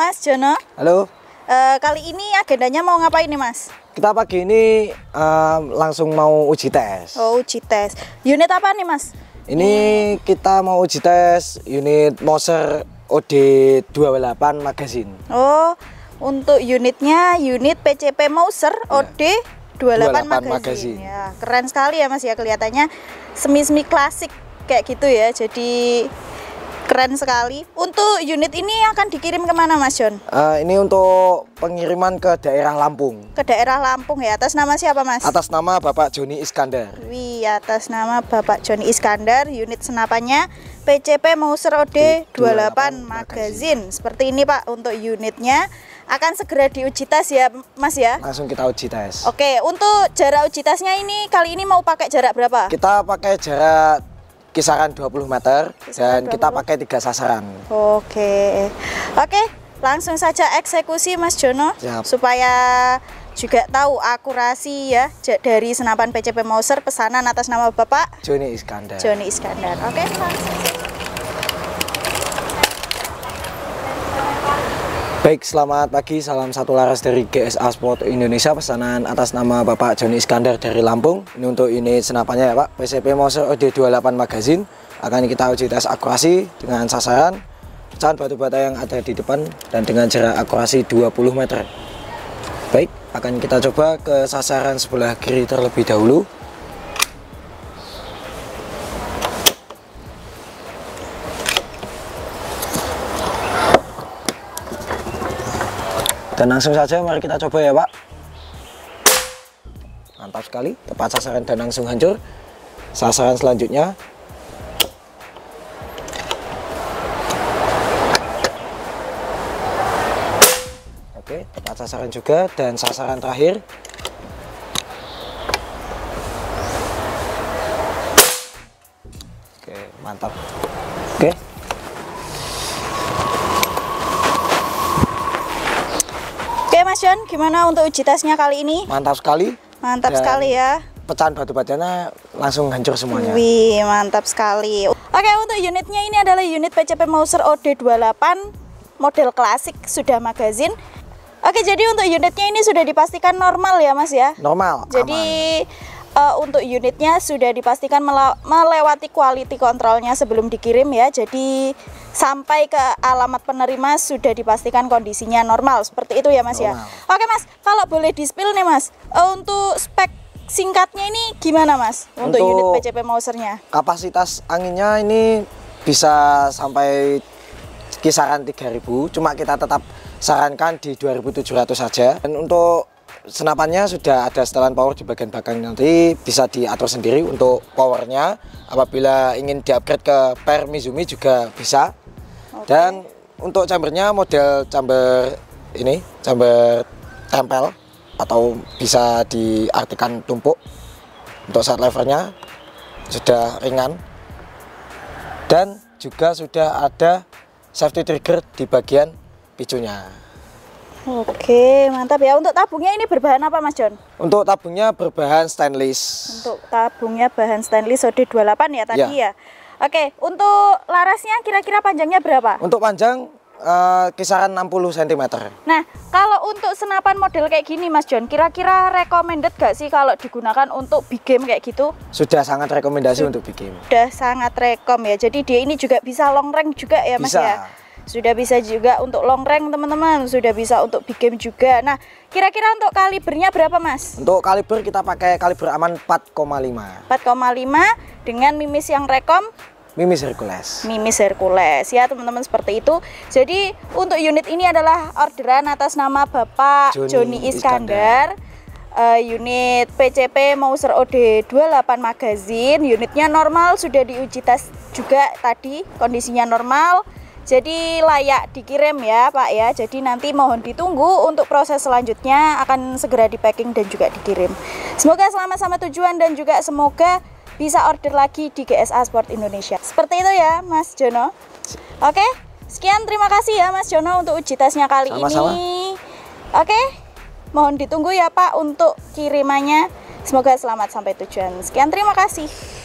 Mas Jono. Halo. Uh, kali ini agendanya mau ngapain nih Mas? Kita pagi ini uh, langsung mau uji tes. Oh uji tes. Unit apa nih Mas? Ini hmm. kita mau uji tes unit Moser OD28 magazine. Oh, untuk unitnya unit PCP Moser OD ya. 28, 28 magazine. magazine. Ya, keren sekali ya Mas ya kelihatannya semi-semi klasik kayak gitu ya. Jadi keren sekali untuk unit ini akan dikirim kemana Mas John? Uh, ini untuk pengiriman ke daerah Lampung ke daerah Lampung ya atas nama siapa Mas? atas nama Bapak Joni Iskandar wih atas nama Bapak Joni Iskandar unit senapannya PCP Mauser OD 28, 28 Magazine seperti ini Pak untuk unitnya akan segera diuji tes ya Mas ya langsung kita uji tes oke untuk jarak uji tesnya ini kali ini mau pakai jarak berapa? kita pakai jarak kisaran 20 meter kisaran dan 20. kita pakai tiga sasaran. Oke. Oke, langsung saja eksekusi Mas Jono Siap. supaya juga tahu akurasi ya dari senapan PCP Mauser pesanan atas nama Bapak Joni Iskandar. Joni Iskandar. Oke, langsung. Baik, selamat pagi. Salam satu laras dari GSA Sport Indonesia. Pesanan atas nama Bapak Joni Iskandar dari Lampung. Ini untuk ini senapannya ya Pak. PCP Moser OD28 Magazine. Akan kita uji tes akurasi dengan sasaran pecahan batu bata yang ada di depan dan dengan jarak akurasi 20 meter. Baik, akan kita coba ke sasaran sebelah kiri terlebih dahulu. Dan langsung saja mari kita coba ya Pak. Mantap sekali, tepat sasaran dan langsung hancur. Sasaran selanjutnya Oke, tepat sasaran juga dan sasaran terakhir. Oke, mantap. Sean, gimana untuk uji tesnya kali ini? Mantap sekali. Mantap Dan sekali ya. Pecahan batu batanya langsung hancur semuanya. Wih, mantap sekali. Oke, untuk unitnya ini adalah unit PCP Mauser OD28 model klasik sudah magazin. Oke, jadi untuk unitnya ini sudah dipastikan normal ya, Mas ya? Normal. Jadi aman uh, untuk unitnya sudah dipastikan melewati quality controlnya sebelum dikirim ya. Jadi sampai ke alamat penerima sudah dipastikan kondisinya normal seperti itu ya Mas ya. normal. ya. Oke Mas, kalau boleh dispil nih Mas, uh, untuk spek singkatnya ini gimana Mas untuk, untuk unit PCP Mausernya? Kapasitas anginnya ini bisa sampai kisaran 3000, cuma kita tetap sarankan di 2700 saja. Dan untuk senapannya sudah ada setelan power di bagian belakang nanti bisa diatur sendiri untuk powernya apabila ingin diupgrade ke per Mizumi juga bisa okay. dan untuk chambernya model chamber ini chamber tempel atau bisa diartikan tumpuk untuk side levernya sudah ringan dan juga sudah ada safety trigger di bagian picunya Oke, mantap ya. Untuk tabungnya ini berbahan apa, Mas John? Untuk tabungnya berbahan stainless. Untuk tabungnya bahan stainless OD 28 ya tadi ya. ya. Oke, untuk larasnya kira-kira panjangnya berapa? Untuk panjang uh, kisaran 60 cm. Nah, kalau untuk senapan model kayak gini Mas John, kira-kira recommended gak sih kalau digunakan untuk big game kayak gitu? Sudah sangat rekomendasi Sudah untuk big game. Sudah sangat rekom ya. Jadi dia ini juga bisa long range juga ya Mas bisa. Ya? sudah bisa juga untuk long rank teman-teman sudah bisa untuk big game juga nah kira-kira untuk kalibernya berapa mas untuk kaliber kita pakai kaliber aman 4,5 4,5 dengan mimis yang rekom Mimis Hercules. Mimis Hercules ya teman-teman seperti itu. Jadi untuk unit ini adalah orderan atas nama Bapak Joni, Joni Iskandar. Iskandar. Uh, unit PCP Mauser OD 28 magazine unitnya normal sudah diuji tes juga tadi kondisinya normal jadi layak dikirim ya Pak ya. Jadi nanti mohon ditunggu untuk proses selanjutnya akan segera di packing dan juga dikirim. Semoga selamat sama tujuan dan juga semoga bisa order lagi di GSA Sport Indonesia. Seperti itu ya Mas Jono. Oke, sekian terima kasih ya Mas Jono untuk uji tesnya kali sama -sama. ini. Oke, mohon ditunggu ya Pak untuk kirimannya. Semoga selamat sampai tujuan. Sekian terima kasih.